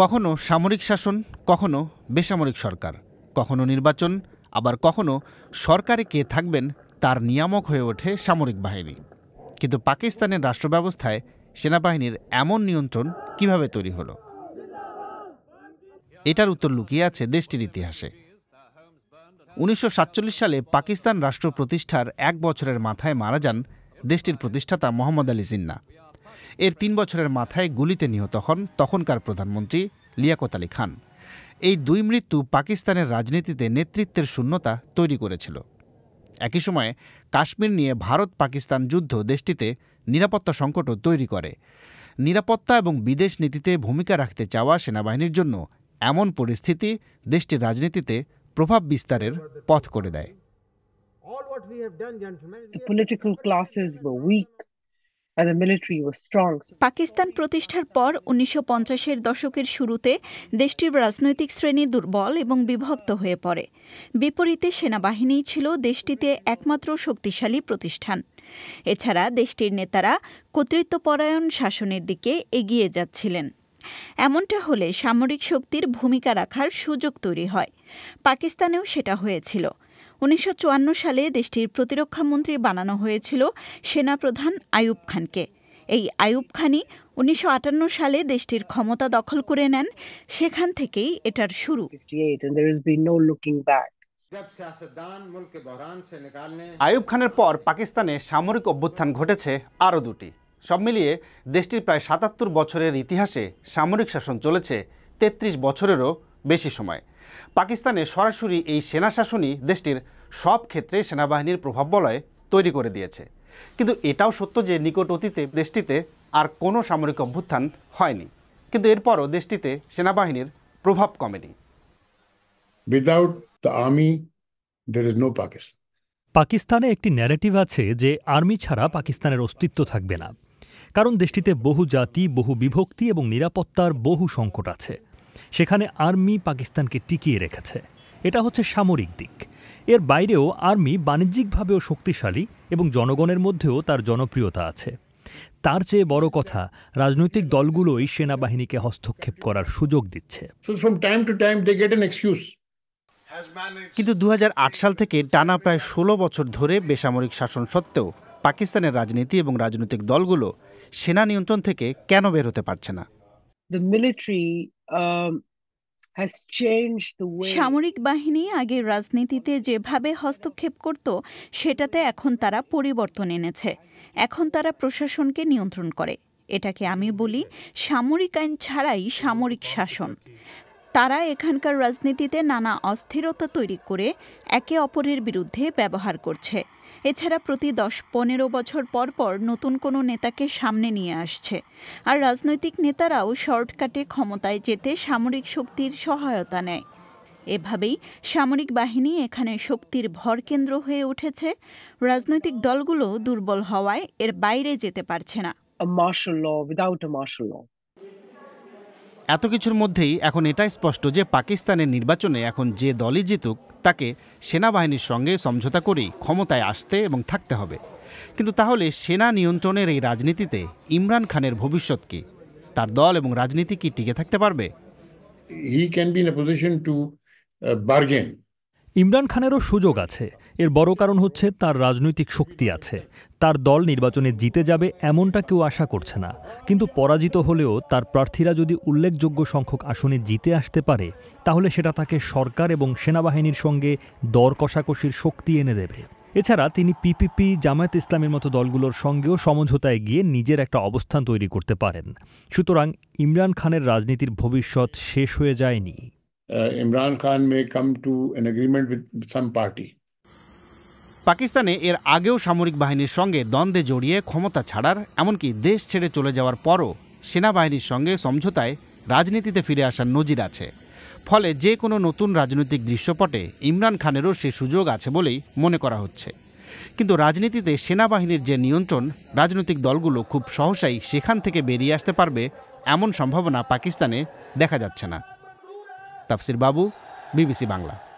কখনো সামরিক শাসন কখনো বেসামরিক সরকার কখনো নির্বাচন আবার কখনো সরকারে কে থাকবেন তার নিয়ামক হয়ে ওঠে সামরিক বাহিনী কিন্তু পাকিস্তানের রাষ্ট্রব্যবস্থায় সেনাবাহিনীর এমন নিয়ন্ত্রণ কিভাবে তৈরি হলো এটার উত্তর লুকিয়ে আছে দেশটির ইতিহাসে উনিশশো সালে পাকিস্তান রাষ্ট্র প্রতিষ্ঠার এক বছরের মাথায় মারা যান দেশটির প্রতিষ্ঠাতা মোহাম্মদ আলী জিন্না এর তিন বছরের মাথায় গুলিতে নিহত হন তখনকার প্রধানমন্ত্রী লিয়াকত আলী খান এই দুই মৃত্যু পাকিস্তানের রাজনীতিতে নেতৃত্বের শূন্যতা তৈরি করেছিল একই সময়ে কাশ্মীর নিয়ে ভারত পাকিস্তান যুদ্ধ দেশটিতে নিরাপত্তা সংকটও তৈরি করে নিরাপত্তা এবং বিদেশ নীতিতে ভূমিকা রাখতে চাওয়া সেনাবাহিনীর জন্য এমন পরিস্থিতি দেশটির রাজনীতিতে প্রভাব বিস্তারের পথ করে দেয় পাকিস্তান প্রতিষ্ঠার পর উনিশশো পঞ্চাশের দশকের শুরুতে দেশটির রাজনৈতিক শ্রেণী দুর্বল এবং বিভক্ত হয়ে পড়ে বিপরীতে সেনাবাহিনী ছিল দেশটিতে একমাত্র শক্তিশালী প্রতিষ্ঠান এছাড়া দেশটির নেতারা কর্তৃত্বপরায়ণ শাসনের দিকে এগিয়ে যাচ্ছিলেন এমনটা হলে সামরিক শক্তির ভূমিকা রাখার সুযোগ তৈরি হয় পাকিস্তানেও সেটা হয়েছিল উনিশশো সালে দেশটির প্রতিরক্ষামন্ত্রী বানানো হয়েছিল সেনাপ্রধান আইয়ুব খানকে এই আইয়ুব খানই উনিশশো সালে দেশটির ক্ষমতা দখল করে নেন সেখান থেকেই এটার শুরু আয়ুব খানের পর পাকিস্তানে সামরিক অভ্যুত্থান ঘটেছে আরও দুটি সব মিলিয়ে দেশটির প্রায় সাতাত্তর বছরের ইতিহাসে সামরিক শাসন চলেছে তেত্রিশ বছরেরও বেশি সময় পাকিস্তানে সরাসরি এই সেনা শাসনই দেশটির সব ক্ষেত্রে সেনাবাহিনীর প্রভাব বলয় তৈরি করে দিয়েছে কিন্তু এটাও সত্য যে নিকট অতীতে দেশটিতে আর কোনো সামরিক অভ্যুত্থান হয়নি কিন্তু এরপরও দেশটিতে সেনাবাহিনীর প্রভাব কমেনি without the army there is no Pakistan পাকিস্তানে একটি ন্যারেটিভ আছে যে আর্মি ছাড়া পাকিস্তানের অস্তিত্ব থাকবে না কারণ দেশটিতে বহু জাতি বহু বিভক্তি এবং নিরাপত্তার বহু সংকট আছে সেখানে আর্মি পাকিস্তানকে টিকিয়ে রেখেছে এটা হচ্ছে সামরিক দিক এর বাইরেও আর্মি বাণিজ্যিকভাবেও শক্তিশালী এবং জনগণের মধ্যেও তার জনপ্রিয়তা আছে তার চেয়ে বড় কথা রাজনৈতিক দলগুলোই সেনাবাহিনীকে হস্তক্ষেপ করার সুযোগ দিচ্ছে কিন্তু দু সাল থেকে টানা প্রায় ষোলো বছর ধরে বেসামরিক শাসন সত্ত্বেও পাকিস্তানের রাজনীতি এবং রাজনৈতিক দলগুলো সেনা নিয়ন্ত্রণ থেকে কেন বের হতে পারছে না Um, সামরিক বাহিনী আগে রাজনীতিতে যেভাবে হস্তক্ষেপ করত সেটাতে এখন তারা পরিবর্তন এনেছে এখন তারা প্রশাসনকে নিয়ন্ত্রণ করে এটাকে আমি বলি সামরিক আইন ছাড়াই সামরিক শাসন তারা এখানকার রাজনীতিতে নানা অস্থিরতা তৈরি করে একে অপরের বিরুদ্ধে ব্যবহার করছে এছাড়া প্রতি দশ পনেরো বছর পর পর নতুন কোনো নেতাকে সামনে নিয়ে আসছে আর রাজনৈতিক নেতারাও শর্টকাটে ক্ষমতায় যেতে সামরিক শক্তির সহায়তা নেয় এভাবেই সামরিক বাহিনী এখানে শক্তির ভরকেন্দ্র হয়ে উঠেছে রাজনৈতিক দলগুলো দুর্বল হওয়ায় এর বাইরে যেতে পারছে না এত কিছুর মধ্যেই এখন এটাই স্পষ্ট যে পাকিস্তানের নির্বাচনে এখন যে দলই জিতুক তাকে সেনাবাহিনীর সঙ্গে সমঝোতা করেই ক্ষমতায় আসতে এবং থাকতে হবে কিন্তু তাহলে সেনা নিয়ন্ত্রণের এই রাজনীতিতে ইমরান খানের ভবিষ্যৎ কি তার দল এবং রাজনীতি কি টিকে থাকতে পারবে he can be in a position to bargain Imran খানেরও সুযোগ আছে এর বড় কারণ হচ্ছে তার রাজনৈতিক শক্তি আছে তার দল নির্বাচনে জিতে যাবে এমনটা কেউ আশা করছে না কিন্তু পরাজিত হলেও তার প্রার্থীরা যদি উল্লেখযোগ্য সংখ্যক আসনে জিতে আসতে পারে তাহলে সেটা তাকে সরকার এবং সেনাবাহিনীর সঙ্গে দর কষাকষির শক্তি এনে দেবে এছাড়া তিনি পিপিপি জামায়াত ইসলামের মতো দলগুলোর সঙ্গেও সমঝোতায় গিয়ে নিজের একটা অবস্থান তৈরি করতে পারেন সুতরাং ইমরান খানের রাজনীতির ভবিষ্যৎ শেষ হয়ে যায়নি Uh, Imran Khan may come to an agreement with some party. পাকিস্তানে এর আগেও সামরিক বাহিনীর সঙ্গে দ্বন্দ্বে জড়িয়ে ক্ষমতা ছাড়ার এমনকি দেশ ছেড়ে চলে যাওয়ার পরও সেনাবাহিনীর সঙ্গে সমঝোতায় রাজনীতিতে ফিরে আসার নজির আছে ফলে যে কোনো নতুন রাজনৈতিক দৃশ্যপটে ইমরান খানেরও সে সুযোগ আছে বলেই মনে করা হচ্ছে কিন্তু রাজনীতিতে সেনাবাহিনীর যে নিয়ন্ত্রণ রাজনৈতিক দলগুলো খুব সহসাই সেখান থেকে বেরিয়ে আসতে পারবে এমন সম্ভাবনা পাকিস্তানে দেখা যাচ্ছে না তাফসির বাবু বিবিসি বাংলা